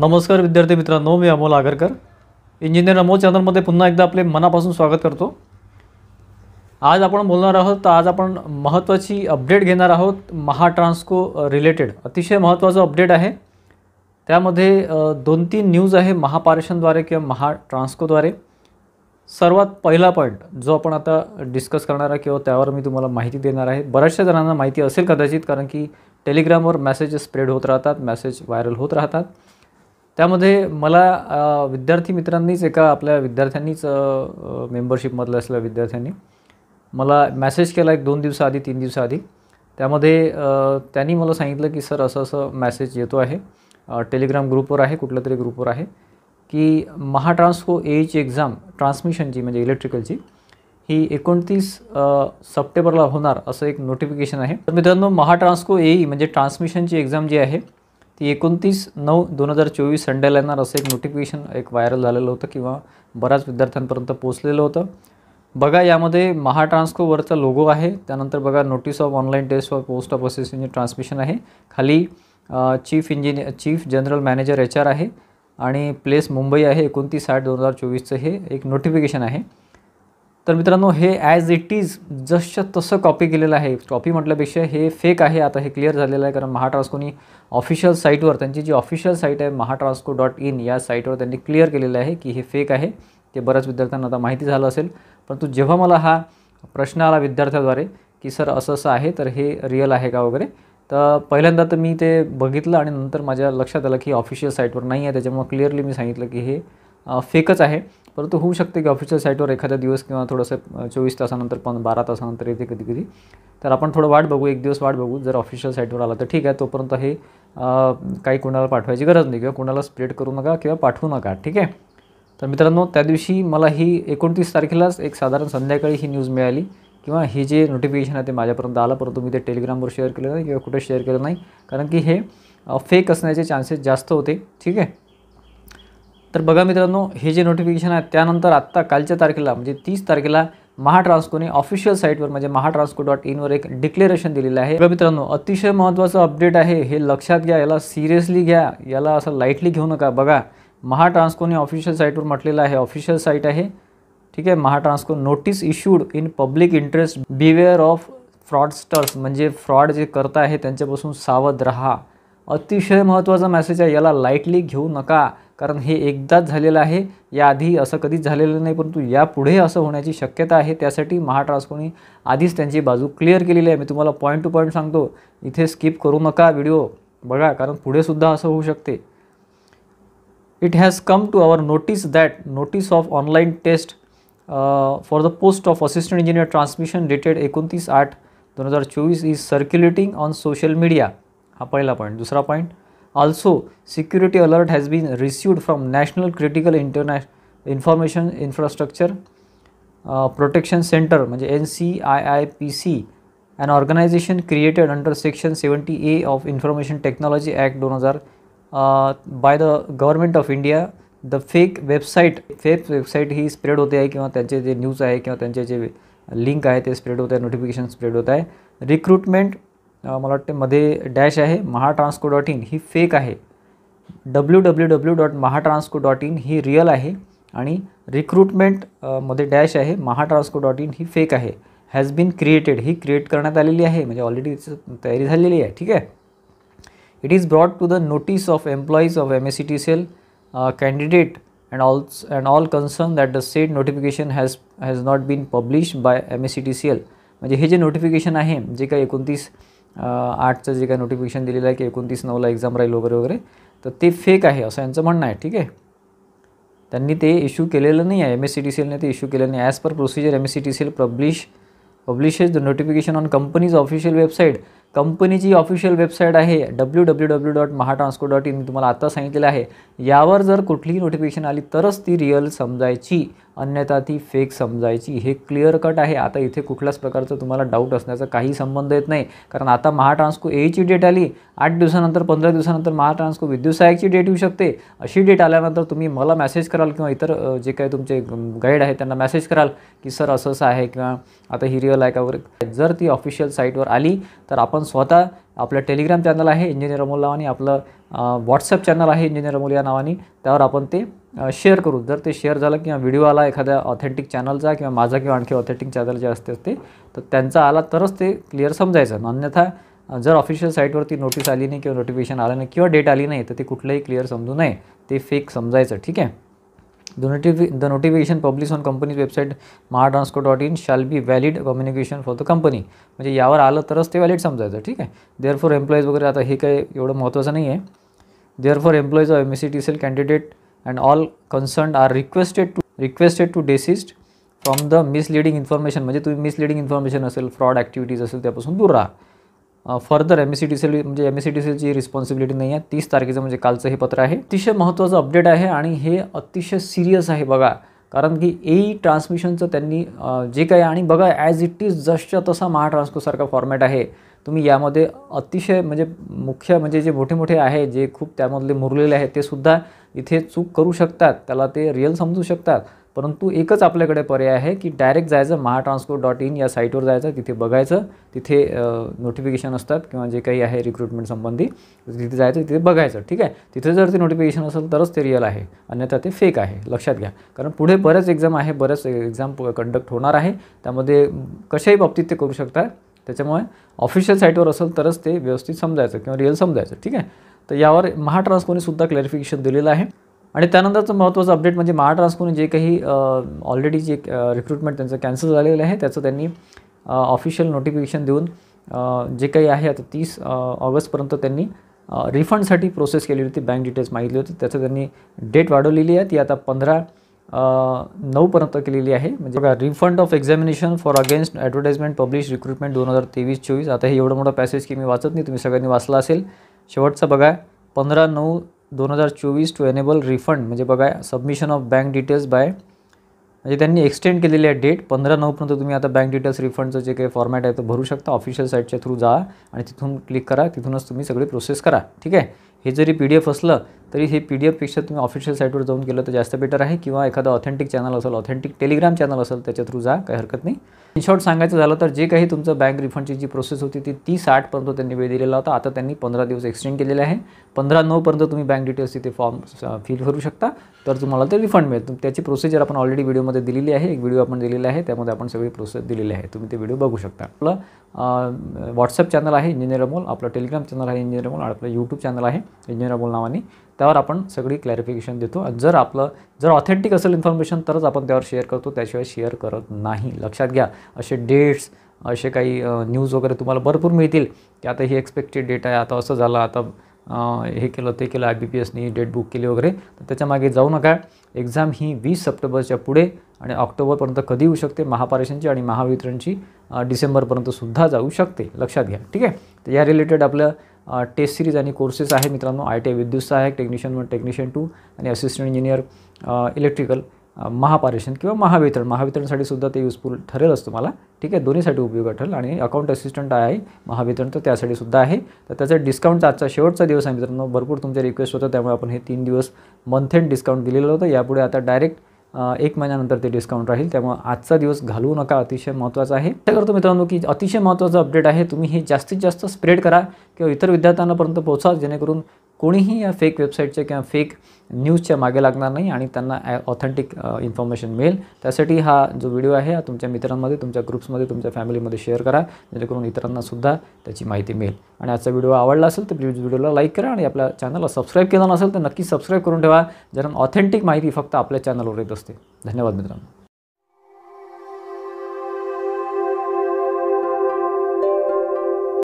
नमस्कार विद्यार्थी मित्रांनो मी अमोल आगरकर इंजिनियर अमोल चॅनलमध्ये पुन्हा एकदा आपले मनापासून स्वागत करतो आज आपण बोलणार आहोत तर आज आपण महत्त्वाची अपडेट घेणार आहोत महाट्रान्सको रिलेटेड अतिशय महत्त्वाचं अपडेट आहे त्यामध्ये दोन तीन न्यूज आहे महापारेषणद्वारे किंवा महाट्रान्सकोद्वारे सर्वात पहिला पॉईंट जो आपण आता डिस्कस करणार आहे किंवा त्यावर मी तुम्हाला माहिती देणार आहे बऱ्याचशा जणांना माहिती असेल कदाचित कारण की टेलिग्रामवर मॅसेजेस स्प्रेड होत राहतात मेसेज व्हायरल होत राहतात त्यामध्ये मला विद्यार्थी मित्रांनीच एका आपल्या विद्यार्थ्यांनीच मेंबरशिपमधल्या असलेल्या विद्यार्थ्यांनी मला मॅसेज केला एक दोन दिवसाआधी तीन दिवसाआधी त्यामध्ये त्यांनी मला सांगितलं की सर असं असं मॅसेज येतो आहे टेलिग्राम ग्रुपवर आहे कुठल्या तरी ग्रुपवर आहे की महाट्रान्सको एईची एक्झाम ट्रान्समिशनची म्हणजे इलेक्ट्रिकलची ही एकोणतीस सप्टेंबरला होणार असं एक नोटिफिकेशन आहे तर मित्रांनो महाट्रान्सको एई e, म्हणजे ट्रान्समिशनची एक्झाम जी आहे ती एकोणतीस नऊ दोन हजार चोवीस संडेला येणार असं एक नोटिफिकेशन एक व्हायरल झालेलं होतं किंवा बऱ्याच विद्यार्थ्यांपर्यंत पोचलेलं होतं बघा यामध्ये महाट्रान्सकोवरचा लोगो आहे त्यानंतर बघा notice of online test for post of assistant transmission आहे खाली chief engineer chief general manager H R आहे आणि प्लेस मुंबई आहे एकोणतीस आठ दोन हजार चोवीसचं हे एक नोटिफिकेशन आहे तर मित्रांनो हे ॲज इट इज जसं तसं कॉपी केलेलं आहे कॉपी म्हटल्यापेक्षा हे फेक आहे आता हे क्लिअर झालेलं आहे कारण महाट्रान्स्कोनी ऑफिशियल साईटवर त्यांची जी ऑफिशियल साईट आहे महाट्रान्स्को डॉट इन या साईटवर त्यांनी क्लिअर केलेलं आहे की हे फेक आहे ते बऱ्याच विद्यार्थ्यांना आता माहिती झालं असेल परंतु जेव्हा मला हा प्रश्न आला विद्यार्थ्याद्वारे की सर असं असं आहे तर हे रिअल आहे का वगैरे तर पहिल्यांदा तर मी ते बघितलं आणि नंतर माझ्या लक्षात आलं की ऑफिशियल साईटवर नाही आहे त्याच्यामुळे क्लिअरली मी सांगितलं की हे फेकच आहे परंतु होऊ शकते की ऑफिशियल साईटवर एखादा दिवस किंवा थोडंसं चोवीस तासानंतर पण बारा तासानंतर येते कधी कधी तर आपण थोडं वाट बघू एक दिवस वाट बघू जर ऑफिशियल साईटवर आला तर ठीक आहे तोपर्यंत हे काही कोणाला पाठवायची गरज नाही किंवा कोणाला स्प्रेड करू नका किंवा पाठवू नका ठीक आहे तर मित्रांनो त्या दिवशी मला ही एकोणतीस तारखेलाच एक साधारण संध्याकाळी ही न्यूज मिळाली किंवा हे जे नोटिफिकेशन आहे ते माझ्यापर्यंत आलं परंतु मी ते टेलिग्रामवर शेअर केलं नाही किंवा कुठे शेअर केलं नाही कारण की हे फेक असण्याचे चान्सेस जास्त होते ठीक आहे तर बघा मित्रांनो हे जे नोटिफिकेशन आहे त्यानंतर आत्ता कालच्या तारखेला म्हणजे तीस तारखेला महाट्रान्सकोने ऑफिशियल साईटवर म्हणजे महाट्रान्सको डॉट इनवर एक डिक्लेरेशन दिलेलं आहे बघा मित्रांनो अतिशय महत्त्वाचं अपडेट आहे हे लक्षात घ्या याला सिरियसली घ्या याला असं लाईटली घेऊ नका बघा महाट्रान्सकोने ऑफिशियल साईटवर म्हटलेलं आहे ऑफिशियल साईट आहे ठीक आहे Mahatransco notice issued in public interest beware of fraudsters म्हणजे फ्रॉड जे करता आहे त्यांच्यापासून सावध रहा अतिशय महत्त्वाचा मेसेज आहे याला लाईटली घेऊ नका कारण हे एकदाच झालेलं आहे याआधी असं कधीच झालेलं नाही परंतु यापुढे असं होण्याची शक्यता आहे त्यासाठी महाट्रान्सकोने आधीच त्यांची बाजू क्लिअर केलेली आहे मी तुम्हाला पॉईंट टू पॉईंट सांगतो इथे स्किप करू नका व्हिडिओ बघा कारण पुढेसुद्धा असं होऊ शकते it has come to our notice that notice of online test for the post of assistant engineer transmission dated एकोणतीस आठ दोन हजार चोवीस is circulating on social media हा पहिला पॉईंट दुसरा point Also, security alert has been received from National Critical Information Infrastructure uh, Protection Center, NCIIPC, an organization created under Section 70A of Information Technology Act 2000 uh, by the Government of India. The fake website fake website ही spread होते आहे किंवा त्यांचे जे news आहे किंवा link आहे ते स्प्रेड होत आहे नोटिफिकेशन स्प्रेड होत आहे मला वाटते मध्ये डॅश आहे महा डॉट इन ही फेक आहे W W W dot Maha dot in ही रिअल आहे आणि रिक्रूटमेंट मध्ये डॅश आहे महा डॉट इन ही फेक आहे हॅज बीन क्रिएटेड ही क्रिएट करण्यात आलेली आहे म्हणजे ऑलरेडी तयारी झालेली आहे ठीक आहे it is brought to the notice of employees of M S C T cell candidate and all and all concern that the said notification has has not been publish by M S C T C L म्हणजे हे जे notification आहे जे काही एकोणतीस आठचं जे काय notification दिलेलं आहे की एकोणतीस नऊला एक्झाम राहील वगैरे वगैरे तर ते फेक आहे असं यांचं म्हणणं आहे ठीक आहे त्यांनी ते इश्यू केलेलं नाही आहे M S C T C ते इश्यू केलेलं नाही as per procedure M S C T C L publish publishes the notification on company's official website कंपनीची ऑफिशियल वेबसाईट आहे W W W dot Mahatransco dot in तुम्हाला आता सांगितलेलं आहे यावर जर कुठलीही नोटिफिकेशन आली तरच ती रिअल समजायची अन्यथा ती फेक समजायची हे क्लिअर कट आहे आता इथे कुठल्याच प्रकारचं तुम्हाला डाऊट असण्याचा काही संबंध येत नाही कारण आता महाट्रान्सको एची डेट आली आठ दिवसानंतर पंधरा दिवसानंतर महाट्रान्सको विद्युत सहायकची डेट येऊ शकते अशी डेट आल्यानंतर तुम्ही मला मेसेज कराल किंवा इतर जे काही तुमचे गाईड आहे त्यांना मेसेज कराल की सर असं असं आहे किंवा आता ही रिअल आहे का जर ती ऑफिशियल साईटवर आली तर आपण स्वतः आपलं टेलिग्राम चॅनल आहे इंजिनियर अमोल नावाने आपलं व्हॉट्सअप चॅनल आहे इंजिनियर अमोल या नावाने त्यावर आपण ते शेअर करू जर ते शेअर झालं किंवा व्हिडिओ आला एखाद्या ऑथेंटिक चॅनलचा किंवा माझा किंवा आणखी ऑथेंटिक चॅनल जे असते ते तर त्यांचा आला तरच ते क्लिअर समजायचं अन्यथा जर ऑफिशियल साईटवरती नोटीस आली नाही किंवा नोटिफिकेशन आलं नाही किंवा डेट आली नाही तर ते कुठलंही क्लिअर समजू नये ते फेक समजायचं ठीक आहे the notification publish publish company's company's website company's dot in shall be valid communication for the company म्हणजे यावर आलं तरच ते व्हॅलिड समजायचं ठीक आहे देअर फॉर एम्प्लॉईज वगैरे आता हे काही एवढं महत्त्वाचं नाही आहे there for employees of M S C T cell candidate and all concern are requested to requested to desist from the misleading information म्हणजे तुम्ही मिसलीडिंग इन्फॉर्मेशन असेल फ्रॉड ॲक्टिव्हिटीज असेल त्यापासून दूर राहा further M S C T C म्हणजे M S C T सीची responsibility नाही आहे तीस तारखेचं म्हणजे कालचं हे पत्र आहे अतिशय महत्त्वाचं अपडेट आहे आणि हे अतिशय सिरियस आहे बघा कारण की ए ट्रान्समिशनचं e त्यांनी जे काही आणि बघा ॲज इट इज जस्टच्या तसा महाट्रान्सकोसारखा फॉर्मॅट आहे तुम्ही यामध्ये अतिशय म्हणजे मुख्य म्हणजे जे मोठे मोठे आहे जे खूप त्यामधले मुरलेले आहेत ते सुद्धा इथे चूक करू शकतात त्याला ते रिअल समजू शकतात परंतु एकच आपल्याकडे पर्याय आहे की डायरेक्ट जायचं महाट्रान्सपोर्ट डॉट इन या साईटवर जायचं तिथे बघायचं तिथे नोटिफिकेशन असतात किंवा जे काही आहे रिक्रुटमेंट संबंधी तिथे जायचं तिथे बघायचं ठीक आहे तिथे जर ते नोटिफिकेशन असेल तरच ते रिअल आहे अन्यथा ते फेक आहे लक्षात घ्या कारण पुढे बरेच एक्झाम आहे बऱ्याच एक्झाम कंडक्ट होणार आहे त्यामध्ये कशाही बाबतीत ते करू शकता त्याच्यामुळे ऑफिशियल साईटवर असेल तरच ते व्यवस्थित समजायचं किंवा रिअल समजायचं ठीक आहे तर यावर महाट्रान्सपोने सुद्धा क्लॅरिफिकेशन दिलेलं आहे आणि त्यानंतरचं महत्त्वाचं अपडेट म्हणजे महाट्रान्सकोने जे काही ऑलरेडी जे रिक्रुटमेंट त्यांचं कॅन्सल झालेलं आहे त्याचं त्यांनी ऑफिशियल नोटिफिकेशन देऊन जे काही आहे आता तीस ऑगस्टपर्यंत त्यांनी रिफंडसाठी प्रोसेस केली होती बँक डिटेल्स मागितली होती त्याचं त्यांनी डेट वाढवलेली आहे ती आता पंधरा नऊपर्यंत केलेली आहे म्हणजे बघा refund of examination for against advertisement publish recruitment दोन हजार तेवीस चोवीस आता हे एवढं मोठं पॅसेज की मी वाचत नाही तुम्ही सगळ्यांनी वाचला असेल शेवटचा बघा पंधरा नऊ दोन हजार चोवीस टू एनेबल रिफंड म्हणजे बघा submission of bank details by म्हणजे त्यांनी एक्सटेंड केलेली आहे डेट पंधरा नऊपर्यंत तुम्ही आता बँक डिटेल्स रिफंडचं जे काही फॉर्मॅट आहे तो भरू शकता ऑफिशियल साईटच्या थ्रू जा आणि तिथून क्लिक करा तिथूनच तुम्ही सगळी प्रोसेस करा ठीक आहे हे जरी पी डी एफ असलं तरी हे पी डी एफपेक्षा तुम्ही ऑफिशियल साईटवर जाऊन केलं तर जास्त बेटर आहे किंवा एखादा ऑथेंटिक चॅनल असेल ऑथेंटिक टेलिग्राम चॅनल असेल त्याच्या थ्रू जा काही हरकत नाही इन शॉर्ट सांगायचं झालं तर जे काही तुमचं बँक रिफंडची जी प्रोसेस होती ती तीस आठपर्यंत त्यांनी वेळ दिलेला होता आता त्यांनी पंधरा दिवस एक्सटेंड केलेले आहे पंधरा नऊपर्यंत तुम्ही बँक डिटेल्स तिथे फॉर्म फिल करू शकता तर तुम्हाला ते रिफंड मिळेल त्याची प्रोसिजर आपण ऑलरेडी व्हिडिओमध्ये दिलेली आहे एक व्हिडिओ आपण दिलेला आहे त्यामध्ये आपण सगळी प्रोसेस दिलेली आहे तुम्ही ते व्हिडिओ बघू शकता आपलं व्हॉट्सअप चॅनल आहे इंजिनियर अमोल आपलं टेलिग्राम चॅनल आहे इंजिनिअर अमोल आपलं यूट्यूब चॅनल आहे इंजिनिअर अमोल नावाने त्यावर आपण सगळी क्लॅरिफिकेशन देतो जर आपलं जर ऑथेंटिक असेल इन्फॉर्मेशन तरच आपण त्यावर शेअर करतो त्याशिवाय शेअर करत नाही लक्षात घ्या असे डेट्स असे काही न्यूज वगैरे तुम्हाला भरपूर मिळतील की आता ही एक्सपेक्टेड डेट आहे आता असं झालं आता हे केलं ते केलं आय बी पी एसनी डेट बुक केली वगैरे तर त्याच्यामागे जाऊ नका एक्झाम ही वीस सप्टेंबरच्या पुढे आणि ऑक्टोबरपर्यंत कधी येऊ शकते महापारेषणची आणि महावितरणची डिसेंबरपर्यंतसुद्धा जाऊ शकते लक्षात घ्या ठीक आहे तर या रिलेटेड आपलं टेस्ट सिरीज आणि कोर्सेस आहे मित्रांनो आय टी आय विद्युत सहाय्यक टेक्निशियन वन टेक्निशियन टू आणि असिस्टंट इंजिनियर इलेक्ट्रिकल महापारेषण किंवा महावितरण महावितरणसाठी सुद्धा ते युजफुल ठरेलच तुम्हाला ठीक आहे दोन्हीसाठी उपयोग ठरेल आणि अकाउंट असिस्टंट आहे महावितरण तर त्यासाठी सुद्धा आहे तर त्याचा डिस्काउंट आजचा शेवटचा दिवस आहे मित्रांनो भरपूर तुमच्या रिक्वेस्ट होतं त्यामुळे आपण हे तीन दिवस मंथ एंड डिस्काउंट दिलेलं होतं यापुढे आता डायरेक्ट एक महिन्यानंतर ते डिस्काउंट राहील त्यामुळे आजचा दिवस घालवू नका अतिशय महत्त्वाचा आहे त्या करतो मित्रांनो की अतिशय महत्त्वाचं अपडेट आहे तुम्ही हे जास्तीत जास्त स्प्रेड करा किंवा इतर विद्यार्थ्यांपर्यंत पोहोचा जेणेकरून कोणीही या फेक वेबसाईटच्या किंवा फेक न्यूजच्या मागे लागणार नाही आणि त्यांना ऑथेंटिक इन्फॉर्मेशन मिळेल त्यासाठी हा जो व्हिडिओ आहे हा तुमच्या मित्रांमध्ये तुमच्या ग्रुप्समध्ये तुमच्या फॅमिलीमध्ये शेअर करा जेणेकरून इतरांनासुद्धा त्याची माहिती मिळेल आणि आजचा व्हिडिओ आवडला असेल तर प्लीज व्हिडिओला लाईक करा आणि आपल्या चॅनलला सबस्क्राईब केला नसेल तर नक्की सबस्क्राईब करून ठेवा कारण ऑथेंटिक माहिती फक्त आपल्या चॅनलवर येत असते धन्यवाद मित्रांनो